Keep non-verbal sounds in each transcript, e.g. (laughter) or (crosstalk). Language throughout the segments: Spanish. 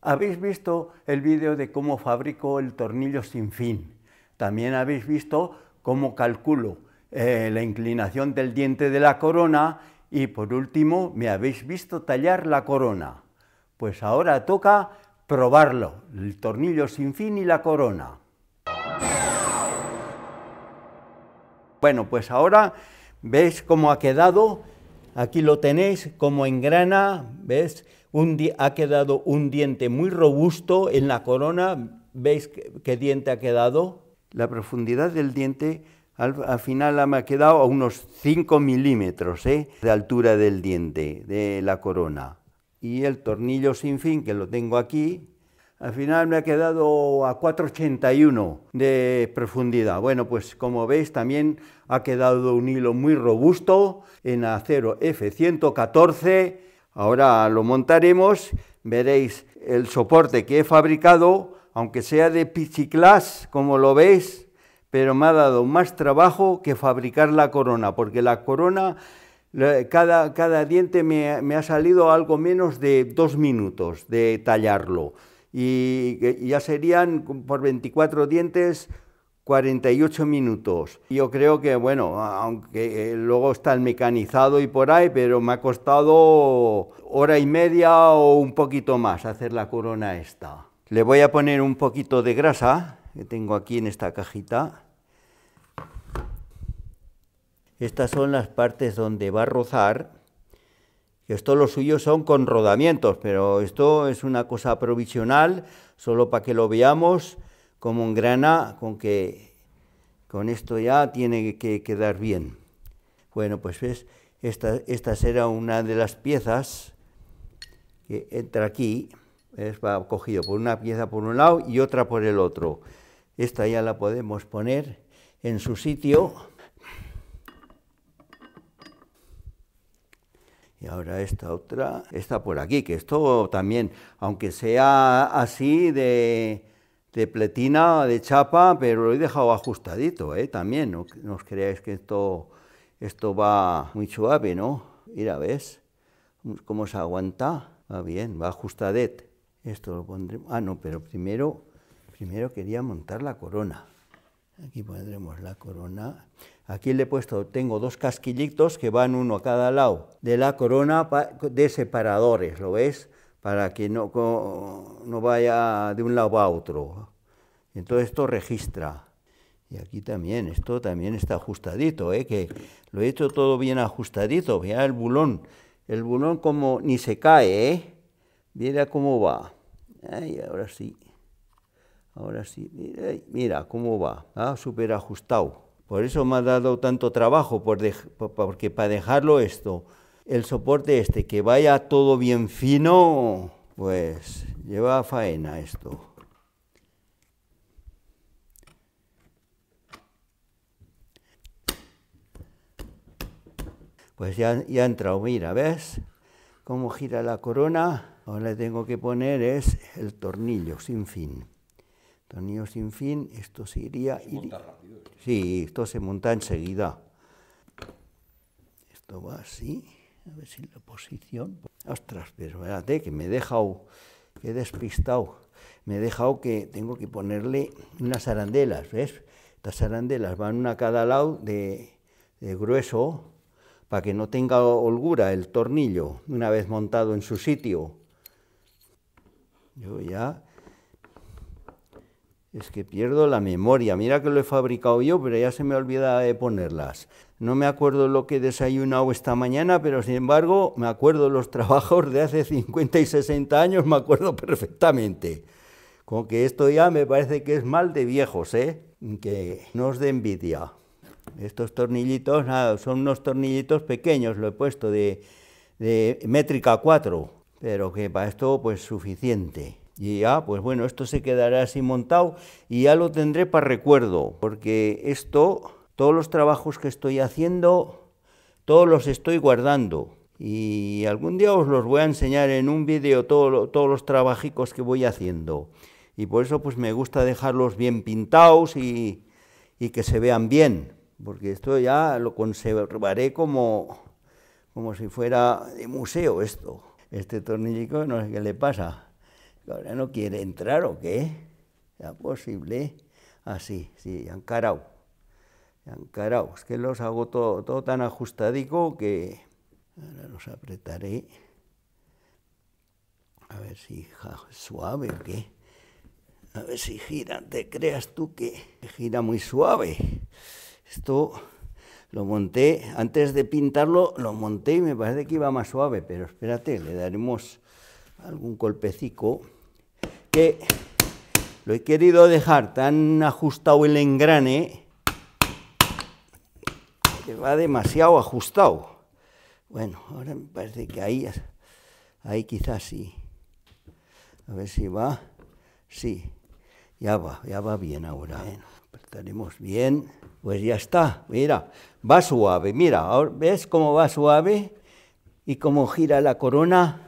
Habéis visto el vídeo de cómo fabrico el tornillo sin fin. También habéis visto cómo calculo eh, la inclinación del diente de la corona y por último me habéis visto tallar la corona. Pues ahora toca probarlo, el tornillo sin fin y la corona. Bueno, pues ahora veis cómo ha quedado Aquí lo tenéis como engrana, ¿ves? ha quedado un diente muy robusto en la corona, ¿veis qué, diente ha quedado? La profundidad del diente al, final me ha quedado a unos 5 milímetros ¿eh? de altura del diente, de la corona. Y el tornillo sin fin que lo tengo aquí, al final me ha quedado a 4,81 de profundidad. Bueno, pues como veis también ha quedado un hilo muy robusto en acero F114. Ahora lo montaremos, veréis el soporte que he fabricado, aunque sea de pichiclás, como lo veis, pero me ha dado más trabajo que fabricar la corona, porque la corona, cada, diente me ha salido algo menos de dos minutos de tallarlo y, ya serían por 24 dientes 48 minutos. Yo creo que, bueno, aunque eh, luego está el mecanizado y por ahí, pero me ha costado hora y media o un poquito más hacer la corona esta. Le voy a poner un poquito de grasa que tengo aquí en esta cajita. Estas son las partes donde va a rozar esto los suyos son con rodamientos, pero esto es una cosa provisional, solo para que lo veamos como un grana con que con esto ya tiene que quedar bien. Bueno, pues esta, esta será una de las piezas que entra aquí, es va cogido por una pieza por un lado y otra por el otro. Esta ya la podemos poner en su sitio. y ahora esta otra esta por aquí, que esto también, aunque sea así de, de pletina, de chapa, pero lo he dejado ajustadito, ¿eh? también, no, os creáis que esto, esto va muy suave, ¿no? Mira, ¿ves? ¿Cómo se aguanta? Va bien, va ajustadet. Esto lo pondremos... Ah, no, pero primero, primero quería montar la corona. Aquí pondremos la corona. Aquí le he puesto, tengo dos casquillitos que van uno a cada lado de la corona de separadores, ¿lo ves? Para que no, no vaya de un lado a otro. Entonces esto registra. Y aquí también, esto también está ajustadito, ¿eh? que lo he hecho todo bien ajustadito. Mira el bulón, el bulón como ni se cae, ¿eh? mira cómo va. ahora sí, ahora sí, mira, cómo va, ¿ah? súper ajustado. Por eso me ha dado tanto trabajo, porque para dejarlo esto, el soporte este, que vaya todo bien fino, pues lleva faena esto. Pues ya, ya ha entrado, mira, ¿ves? Cómo gira la corona. Ahora le tengo que poner es el tornillo sin fin tornillo sin fin, esto se iría... Se Sí, esto se monta enseguida. Esto va así, a ver si la posición... Ostras, pero espérate, que me he dejado, que he despistado. Me he dejado que tengo que ponerle unas arandelas, ¿ves? Estas arandelas van una a cada lado de, de grueso para que no tenga holgura el tornillo una vez montado en su sitio. Yo ya es que pierdo la memoria. Mira que lo he fabricado yo, pero ya se me olvida de ponerlas. No me acuerdo lo que he desayunado esta mañana, pero sin embargo me acuerdo los (laughs) trabajos de hace 50 y 60 años, me acuerdo perfectamente. Con que esto ya me parece que es mal de viejos, ¿eh? Que nos dé envidia. Estos tornillitos nada, son unos tornillitos pequeños, lo he puesto de, métrica 4, pero que para esto pues suficiente. Y ya, ah, pues bueno, esto se quedará así montado y ya lo tendré para recuerdo, porque esto, todos los trabajos que estoy haciendo, todos los estoy guardando. Y algún día os los voy a enseñar en un vídeo todos los trabajicos que voy haciendo. Y por eso pues me gusta dejarlos bien pintados y, que se vean bien, porque esto ya lo conservaré como, como si fuera de museo esto. Este tornillico no sé qué le pasa ahora no quiere entrar o qué. Ya posible. Así, ah, sí, ya encarao. encarao. Es que los hago todo, tan ajustadico que ahora los apretaré. A ver si suave o qué. A ver si gira, Te creas tú que gira muy suave. Esto lo monté, antes de pintarlo, lo monté y me parece que iba más suave, pero espérate, le daremos algún golpecico lo he querido dejar tan ajustado el engrane que va demasiado ajustado. Bueno, ahora me parece que ahí, ahí quizás sí. A ver si va. Sí, ya va, ya va bien ahora. estaremos bien. Pues ya está, mira, va suave, mira, ahora, ¿ves cómo va suave? Y cómo gira la corona,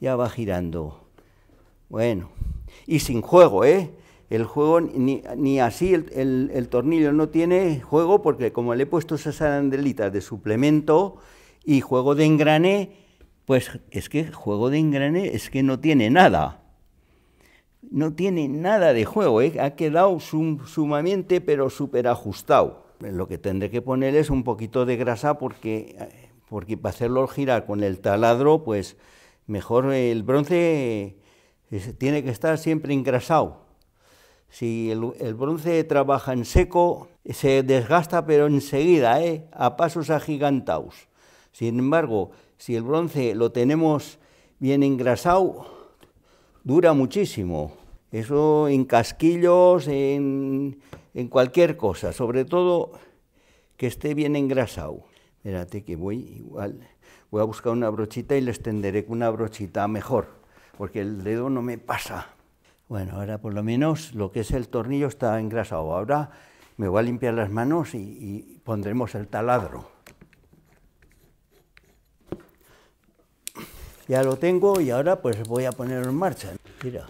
ya va girando. Bueno, y sin juego, ¿eh? El juego, ni, así el, tornillo no tiene juego, porque como le he puesto esas arandelitas de suplemento y juego de engrané, pues es que juego de engrane es que no tiene nada. No tiene nada de juego, ¿eh? ha quedado sumamente pero súper ajustado. Lo que tendré que poner es un poquito de grasa porque, eh, porque para hacerlo girar con el taladro, pues mejor el bronce tiene que estar siempre engrasado. Si el, bronce trabaja en seco, se desgasta pero enseguida, ¿eh? a pasos agigantados. Sin embargo, si el bronce lo tenemos bien engrasado, dura muchísimo. Eso en casquillos, en, cualquier cosa, sobre todo que esté bien engrasado. Espérate que voy igual, voy a buscar una brochita y le extenderé con una brochita mejor porque el dedo no me pasa. Bueno, ahora por lo menos lo que es el tornillo está engrasado. Ahora me voy a limpiar las manos y, pondremos el taladro. Ya lo tengo y ahora pues voy a ponerlo en marcha. Mira.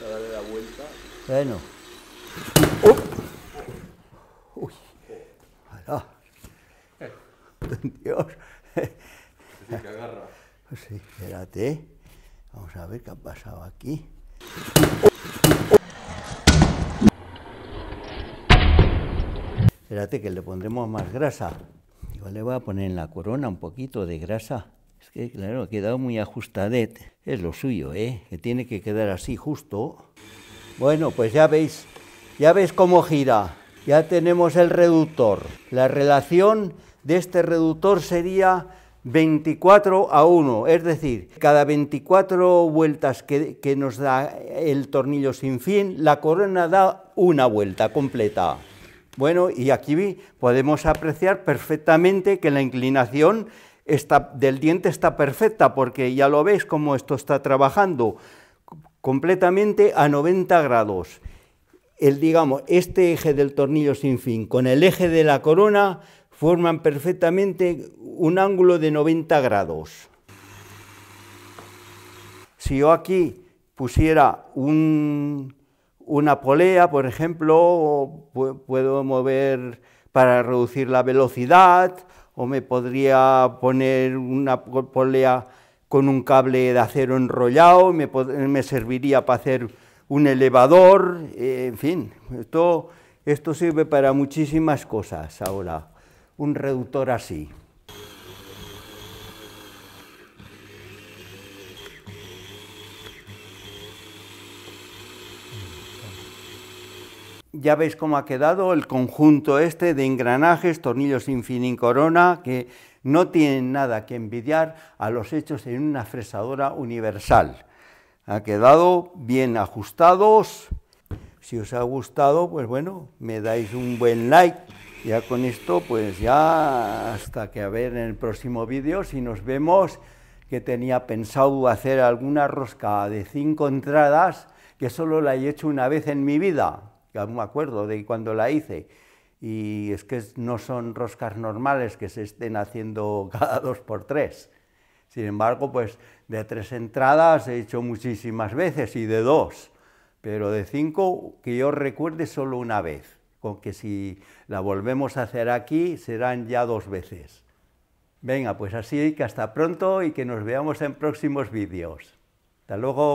Darle la vuelta. Bueno. ¡Oh! Uy. ¡Uy! (laughs) ¡Dios! (laughs) Pues sí, espérate. Vamos a ver qué ha pasado aquí. Espérate que le pondremos más grasa. Igual le voy a poner en la corona un poquito de grasa. Es que, claro, ha quedado muy ajustadete. Es lo suyo, ¿eh? Que tiene que quedar así justo. Bueno, pues ya veis, ya veis cómo gira. Ya tenemos el reductor. La relación de este reductor sería 24 a 1, es decir, cada 24 vueltas que, nos da el tornillo sin fin, la corona da una vuelta completa. Bueno, y aquí podemos apreciar perfectamente que la inclinación del diente está perfecta, porque ya lo veis cómo esto está trabajando completamente a 90 grados. El, digamos, este eje del tornillo sin fin con el eje de la corona forman perfectamente un ángulo de 90 grados. Si yo aquí pusiera una polea, por ejemplo, puedo mover para reducir la velocidad, o me podría poner una polea con un cable de acero enrollado, me, serviría para hacer un elevador, eh, en fin, esto sirve para muchísimas cosas ahora un reductor así. Ya veis cómo ha quedado el conjunto este de engranajes, tornillos sin fin y corona, que no tienen nada que envidiar a los hechos en una fresadora universal. Ha quedado bien ajustados. Si os ha gustado, pues bueno, me dais un buen like. Ya con esto, pues ya hasta que a ver en el próximo vídeo si nos vemos que tenía pensado hacer alguna rosca de cinco entradas que solo la he hecho una vez en mi vida, ya me acuerdo de cuando la hice. Y es que no son roscas normales que se estén haciendo (laughs) cada dos por tres. Sin embargo, pues de tres entradas he hecho muchísimas veces y de dos, pero de cinco que yo recuerde solo una vez con que si la volvemos a hacer aquí serán ya dos veces. Venga, pues así que hasta pronto y que nos veamos en próximos vídeos. Hasta luego.